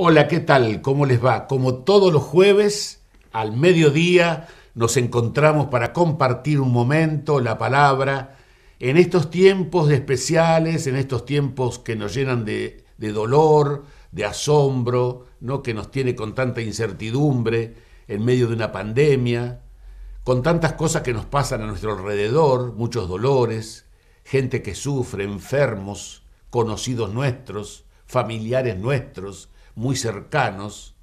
Hola, ¿qué tal? ¿Cómo les va? Como todos los jueves, al mediodía, nos encontramos para compartir un momento, la palabra, en estos tiempos especiales, en estos tiempos que nos llenan de, dolor, de asombro, ¿no? que nos tiene con tanta incertidumbre, en medio de una pandemia, con tantas cosas que nos pasan a nuestro alrededor, muchos dolores, gente que sufre, enfermos, conocidos nuestros, familiares nuestros, muy cercanos.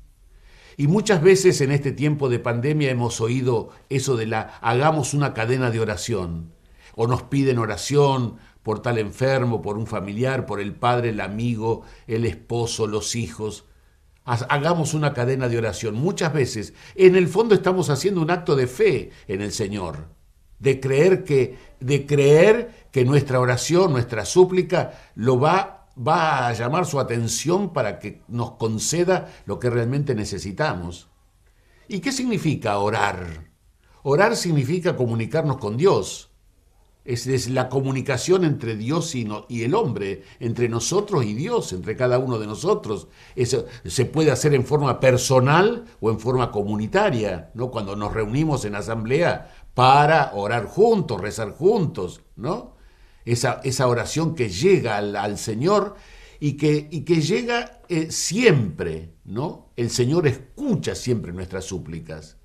Y muchas veces en este tiempo de pandemia hemos oído eso de la hagamos una cadena de oración. O nos piden oración por tal enfermo, por un familiar, por el padre, el amigo, el esposo, los hijos. Hagamos una cadena de oración. Muchas veces en el fondo estamos haciendo un acto de fe en el Señor, de creer que, de creer que nuestra oración, nuestra súplica, lo va va a llamar su atención para que nos conceda lo que realmente necesitamos. ¿Y qué significa orar? Orar significa comunicarnos con Dios. Es, la comunicación entre Dios y, y, el hombre, entre nosotros y Dios, entre cada uno de nosotros. Eso se puede hacer en forma personal o en forma comunitaria, ¿no? Cuando nos reunimos en asamblea para orar juntos, rezar juntos, ¿no? esa, oración que llega al, Señor y que, y que llega eh, siempre, ¿no? El Señor escucha siempre nuestras súplicas.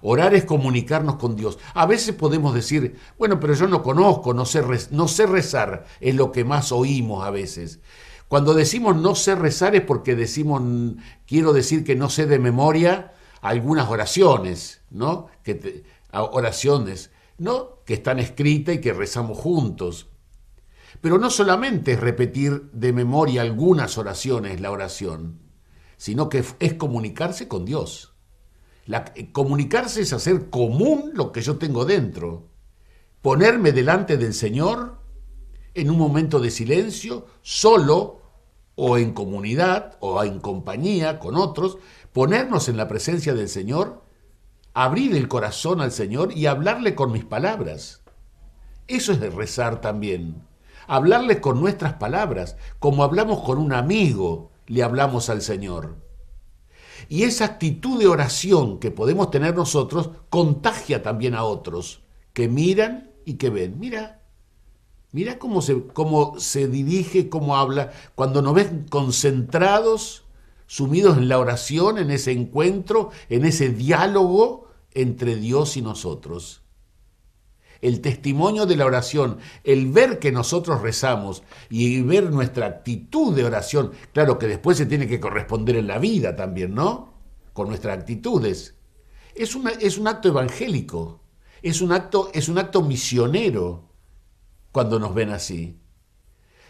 Orar es comunicarnos con Dios. A veces podemos decir, bueno, pero yo no conozco, no sé, no sé rezar, es lo que más oímos a veces. Cuando decimos no sé rezar es porque decimos, quiero decir que no sé de memoria algunas oraciones, ¿no? Que oraciones, ¿no? Que están escritas y que rezamos juntos. Pero no solamente es repetir de memoria algunas oraciones la oración, sino que es comunicarse con Dios. Eh, comunicarse es hacer común lo que yo tengo dentro. Ponerme delante del Señor en un momento de silencio, solo o en comunidad o en compañía con otros, ponernos en la presencia del Señor, abrir el corazón al Señor y hablarle con mis palabras. Eso es de rezar también hablarle con nuestras palabras, como hablamos con un amigo, le hablamos al Señor. Y esa actitud de oración que podemos tener nosotros contagia también a otros que miran y que ven. Mira, mira cómo se, cómo se dirige, cómo habla, cuando nos ven concentrados, sumidos en la oración, en ese encuentro, en ese diálogo entre Dios y nosotros el testimonio de la oración, el ver que nosotros rezamos y ver nuestra actitud de oración, claro que después se tiene que corresponder en la vida también, ¿no? Con nuestras actitudes. Es, es un acto evangélico, es un acto, es un acto misionero cuando nos ven así.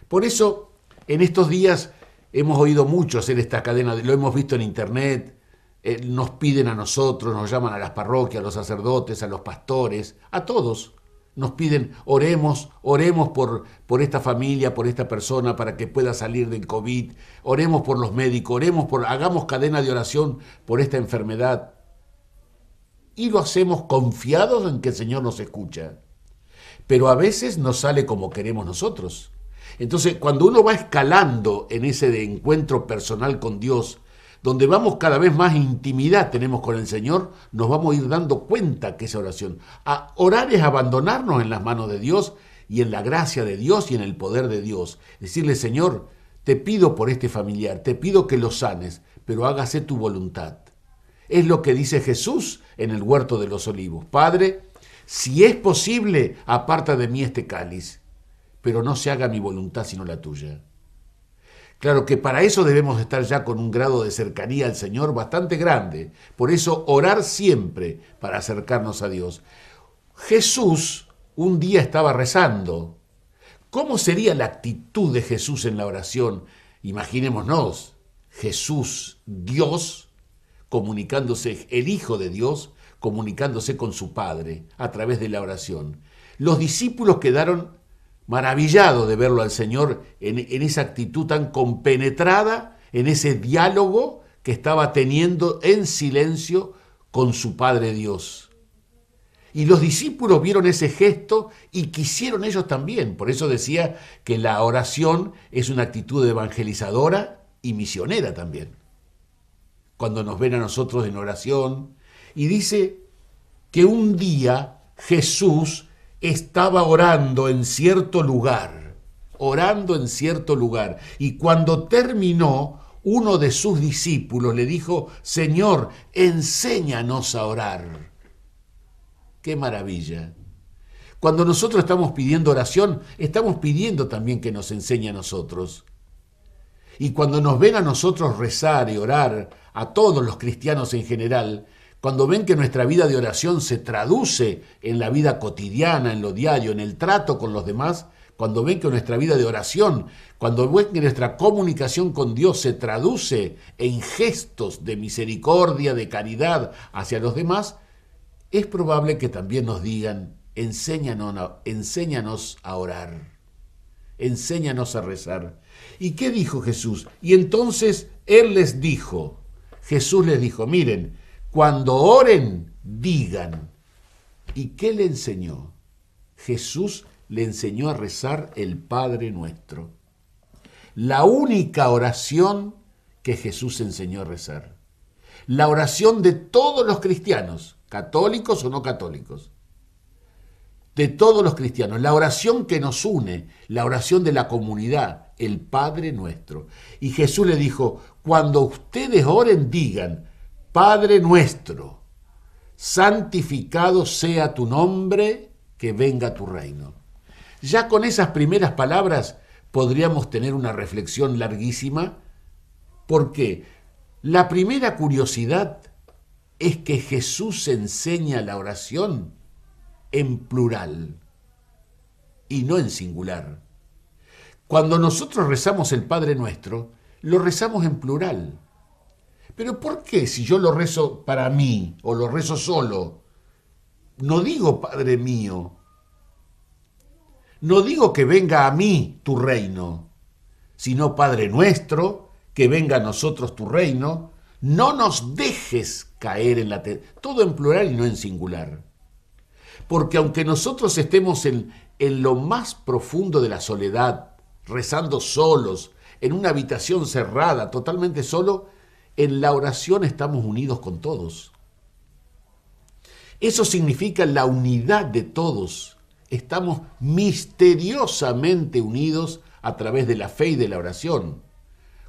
Por eso, en estos días hemos oído mucho hacer esta cadena, lo hemos visto en internet, eh, nos piden a nosotros, nos llaman a las parroquias, a los sacerdotes, a los pastores, a todos nos piden, oremos, oremos por, por, esta familia, por esta persona, para que pueda salir del COVID, oremos por los médicos, oremos por, hagamos cadena de oración por esta enfermedad. Y lo hacemos confiados en que el Señor nos escucha. Pero a veces no sale como queremos nosotros. Entonces, cuando uno va escalando en ese encuentro personal con Dios, donde vamos cada vez más intimidad tenemos con el Señor, nos vamos a ir dando cuenta que esa oración. A orar es abandonarnos en las manos de Dios y en la gracia de Dios y en el poder de Dios. Decirle, Señor, te pido por este familiar, te pido que lo sanes, pero hágase tu voluntad. Es lo que dice Jesús en el huerto de los olivos. Padre, si es posible, aparta de mí este cáliz, pero no se haga mi voluntad sino la tuya. Claro que para eso debemos estar ya con un grado de cercanía al Señor bastante grande. Por eso orar siempre para acercarnos a Dios. Jesús un día estaba rezando. ¿Cómo sería la actitud de Jesús en la oración? Imaginémonos, Jesús, Dios, comunicándose, el Hijo de Dios, comunicándose con su Padre a través de la oración. Los discípulos quedaron maravillado de verlo al Señor en, esa actitud tan compenetrada, en ese diálogo que estaba teniendo en silencio con su Padre Dios. Y los discípulos vieron ese gesto y quisieron ellos también. Por eso decía que la oración es una actitud evangelizadora y misionera también. Cuando nos ven a nosotros en oración, y dice que un día Jesús estaba orando en cierto lugar, orando en cierto lugar, y cuando terminó, uno de sus discípulos le dijo, Señor, enséñanos a orar. Qué maravilla. Cuando nosotros estamos pidiendo oración, estamos pidiendo también que nos enseñe a nosotros. Y cuando nos ven a nosotros rezar y orar, a todos los cristianos en general, cuando ven que nuestra vida de oración se traduce en la vida cotidiana, en lo diario, en el trato con los demás, cuando ven que nuestra vida de oración, cuando ven que nuestra comunicación con Dios se traduce en gestos de misericordia, de caridad hacia los demás, es probable que también nos digan, enséñanos, enséñanos a orar, enséñanos a rezar. ¿Y qué dijo Jesús? Y entonces Él les dijo, Jesús les dijo, miren, cuando oren, digan. ¿Y qué le enseñó? Jesús le enseñó a rezar el Padre nuestro. La única oración que Jesús enseñó a rezar. La oración de todos los cristianos, católicos o no católicos. De todos los cristianos. La oración que nos une, la oración de la comunidad, el Padre nuestro. Y Jesús le dijo, cuando ustedes oren, digan, Padre nuestro, santificado sea tu nombre, que venga tu reino. Ya con esas primeras palabras podríamos tener una reflexión larguísima, porque la primera curiosidad es que Jesús enseña la oración en plural y no en singular. Cuando nosotros rezamos el Padre nuestro, lo rezamos en plural pero ¿por qué si yo lo rezo para mí o lo rezo solo? No digo, Padre mío. No digo que venga a mí tu reino, sino Padre nuestro, que venga a nosotros tu reino. No nos dejes caer en la... Todo en plural y no en singular. Porque aunque nosotros estemos en, en lo más profundo de la soledad, rezando solos, en una habitación cerrada, totalmente solo, en la oración estamos unidos con todos. Eso significa la unidad de todos. Estamos misteriosamente unidos a través de la fe y de la oración,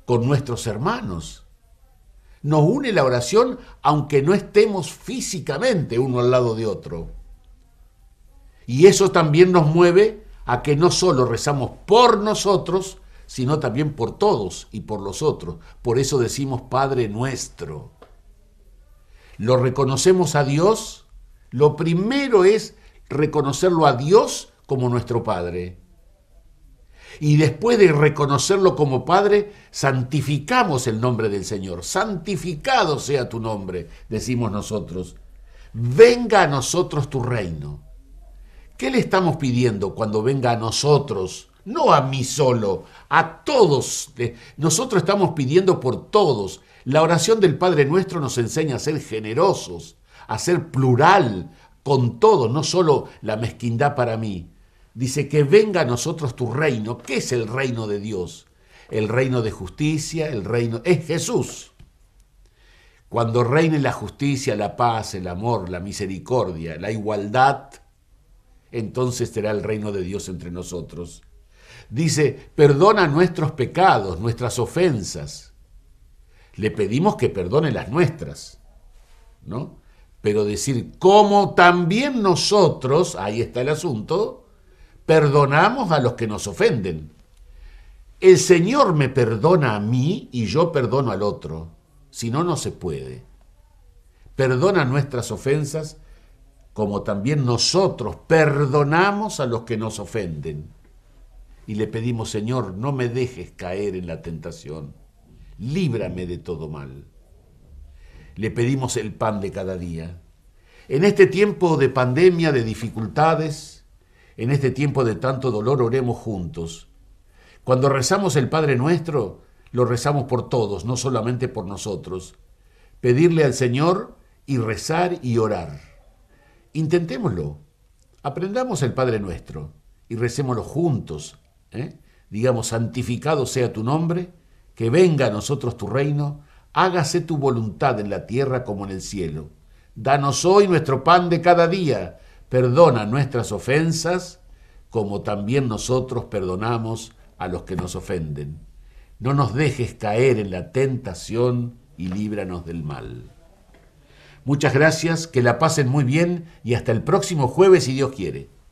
con nuestros hermanos. Nos une la oración aunque no estemos físicamente uno al lado de otro. Y eso también nos mueve a que no solo rezamos por nosotros, sino también por todos y por los otros. Por eso decimos Padre nuestro. Lo reconocemos a Dios. Lo primero es reconocerlo a Dios como nuestro Padre. Y después de reconocerlo como Padre, santificamos el nombre del Señor. Santificado sea tu nombre, decimos nosotros. Venga a nosotros tu reino. ¿Qué le estamos pidiendo cuando venga a nosotros no a mí solo, a todos. Eh, nosotros estamos pidiendo por todos. La oración del Padre Nuestro nos enseña a ser generosos, a ser plural con todos, no solo la mezquindad para mí. Dice que venga a nosotros tu reino. ¿Qué es el reino de Dios? El reino de justicia, el reino... Es Jesús. Cuando reine la justicia, la paz, el amor, la misericordia, la igualdad, entonces será el reino de Dios entre nosotros. Dice, perdona nuestros pecados, nuestras ofensas. Le pedimos que perdone las nuestras, ¿no? Pero decir, como también nosotros, ahí está el asunto, perdonamos a los que nos ofenden. El Señor me perdona a mí y yo perdono al otro. Si no, no se puede. Perdona nuestras ofensas como también nosotros perdonamos a los que nos ofenden y le pedimos, Señor, no me dejes caer en la tentación, líbrame de todo mal. Le pedimos el pan de cada día. En este tiempo de pandemia, de dificultades, en este tiempo de tanto dolor, oremos juntos. Cuando rezamos el Padre nuestro, lo rezamos por todos, no solamente por nosotros. Pedirle al Señor y rezar y orar. Intentémoslo. Aprendamos el Padre nuestro y recémoslo juntos ¿eh? digamos, santificado sea tu nombre, que venga a nosotros tu reino, hágase tu voluntad en la tierra como en el cielo. Danos hoy nuestro pan de cada día, perdona nuestras ofensas, como también nosotros perdonamos a los que nos ofenden. No nos dejes caer en la tentación y líbranos del mal. Muchas gracias, que la pasen muy bien y hasta el próximo jueves si Dios quiere.